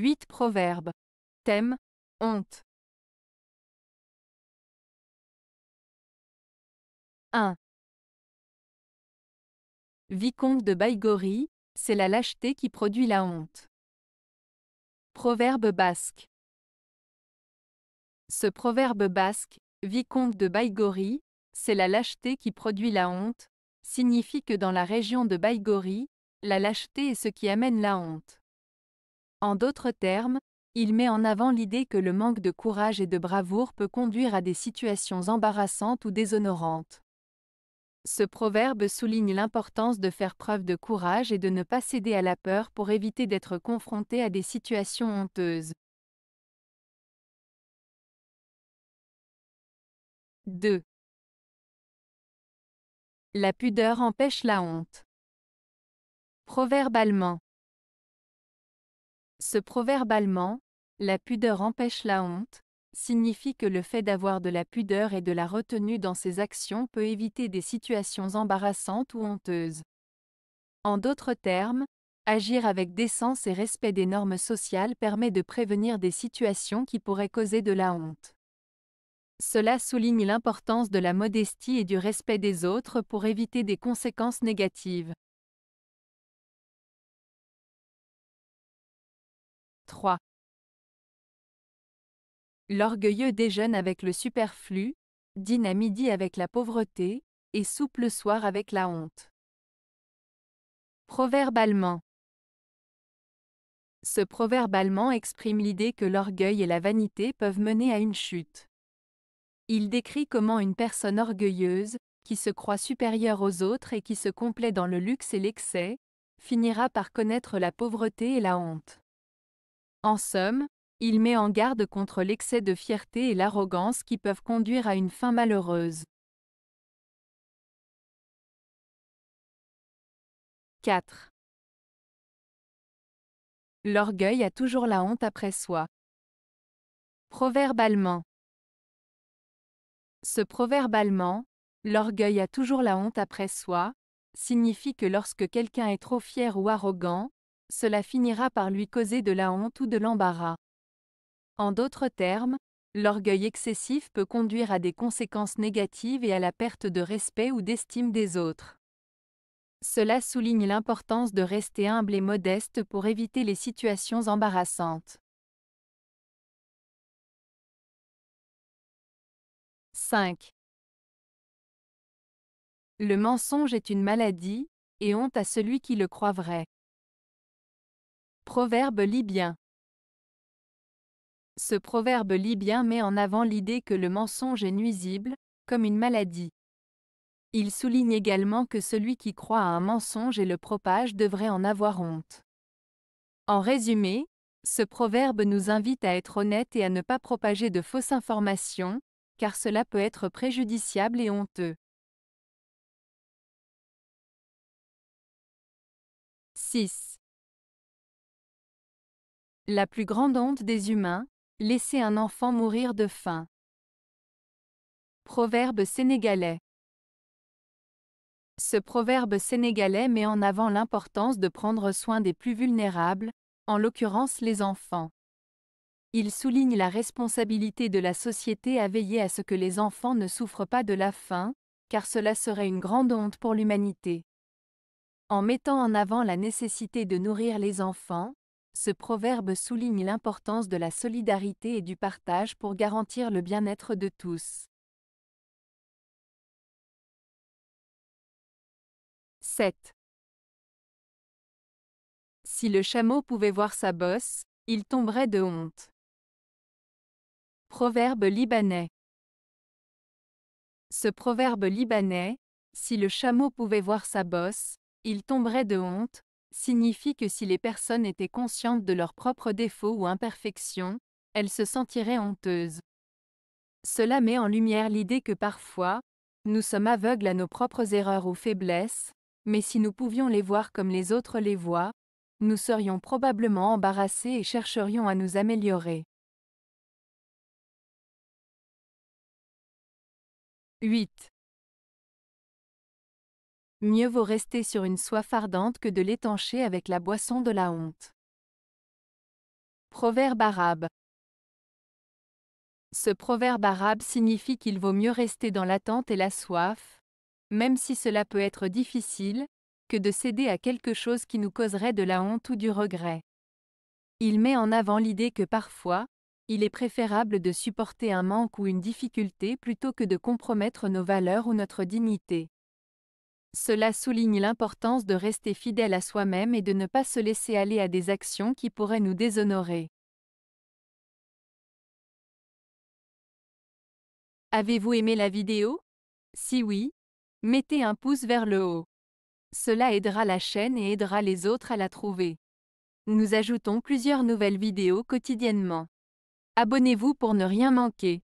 8 Proverbes. Thème Honte. 1. Vicomte de Baïgori, c'est la lâcheté qui produit la honte. Proverbe basque. Ce proverbe basque, vicomte de Baïgori, c'est la lâcheté qui produit la honte, signifie que dans la région de Baïgori, la lâcheté est ce qui amène la honte. En d'autres termes, il met en avant l'idée que le manque de courage et de bravoure peut conduire à des situations embarrassantes ou déshonorantes. Ce proverbe souligne l'importance de faire preuve de courage et de ne pas céder à la peur pour éviter d'être confronté à des situations honteuses. 2. La pudeur empêche la honte. Proverbe allemand. Ce proverbe allemand, La pudeur empêche la honte, signifie que le fait d'avoir de la pudeur et de la retenue dans ses actions peut éviter des situations embarrassantes ou honteuses. En d'autres termes, agir avec décence et respect des normes sociales permet de prévenir des situations qui pourraient causer de la honte. Cela souligne l'importance de la modestie et du respect des autres pour éviter des conséquences négatives. 3. L'orgueilleux déjeune avec le superflu, dîne à midi avec la pauvreté, et soupe le soir avec la honte. Proverbe allemand. Ce proverbe allemand exprime l'idée que l'orgueil et la vanité peuvent mener à une chute. Il décrit comment une personne orgueilleuse, qui se croit supérieure aux autres et qui se complaît dans le luxe et l'excès, finira par connaître la pauvreté et la honte. En somme, il met en garde contre l'excès de fierté et l'arrogance qui peuvent conduire à une fin malheureuse. 4. L'orgueil a toujours la honte après soi. Proverbe allemand. Ce proverbe allemand, l'orgueil a toujours la honte après soi, signifie que lorsque quelqu'un est trop fier ou arrogant, cela finira par lui causer de la honte ou de l'embarras. En d'autres termes, l'orgueil excessif peut conduire à des conséquences négatives et à la perte de respect ou d'estime des autres. Cela souligne l'importance de rester humble et modeste pour éviter les situations embarrassantes. 5. Le mensonge est une maladie, et honte à celui qui le croit vrai. Proverbe libyen. Ce proverbe libyen met en avant l'idée que le mensonge est nuisible, comme une maladie. Il souligne également que celui qui croit à un mensonge et le propage devrait en avoir honte. En résumé, ce proverbe nous invite à être honnête et à ne pas propager de fausses informations, car cela peut être préjudiciable et honteux. 6. La plus grande honte des humains, laisser un enfant mourir de faim. Proverbe sénégalais. Ce proverbe sénégalais met en avant l'importance de prendre soin des plus vulnérables, en l'occurrence les enfants. Il souligne la responsabilité de la société à veiller à ce que les enfants ne souffrent pas de la faim, car cela serait une grande honte pour l'humanité. En mettant en avant la nécessité de nourrir les enfants, ce proverbe souligne l'importance de la solidarité et du partage pour garantir le bien-être de tous. 7. Si le chameau pouvait voir sa bosse, il tomberait de honte. Proverbe libanais. Ce proverbe libanais, si le chameau pouvait voir sa bosse, il tomberait de honte, signifie que si les personnes étaient conscientes de leurs propres défauts ou imperfections, elles se sentiraient honteuses. Cela met en lumière l'idée que parfois, nous sommes aveugles à nos propres erreurs ou faiblesses, mais si nous pouvions les voir comme les autres les voient, nous serions probablement embarrassés et chercherions à nous améliorer. 8. Mieux vaut rester sur une soif ardente que de l'étancher avec la boisson de la honte. Proverbe arabe. Ce proverbe arabe signifie qu'il vaut mieux rester dans l'attente et la soif, même si cela peut être difficile, que de céder à quelque chose qui nous causerait de la honte ou du regret. Il met en avant l'idée que parfois, il est préférable de supporter un manque ou une difficulté plutôt que de compromettre nos valeurs ou notre dignité. Cela souligne l'importance de rester fidèle à soi-même et de ne pas se laisser aller à des actions qui pourraient nous déshonorer. Avez-vous aimé la vidéo Si oui, mettez un pouce vers le haut. Cela aidera la chaîne et aidera les autres à la trouver. Nous ajoutons plusieurs nouvelles vidéos quotidiennement. Abonnez-vous pour ne rien manquer.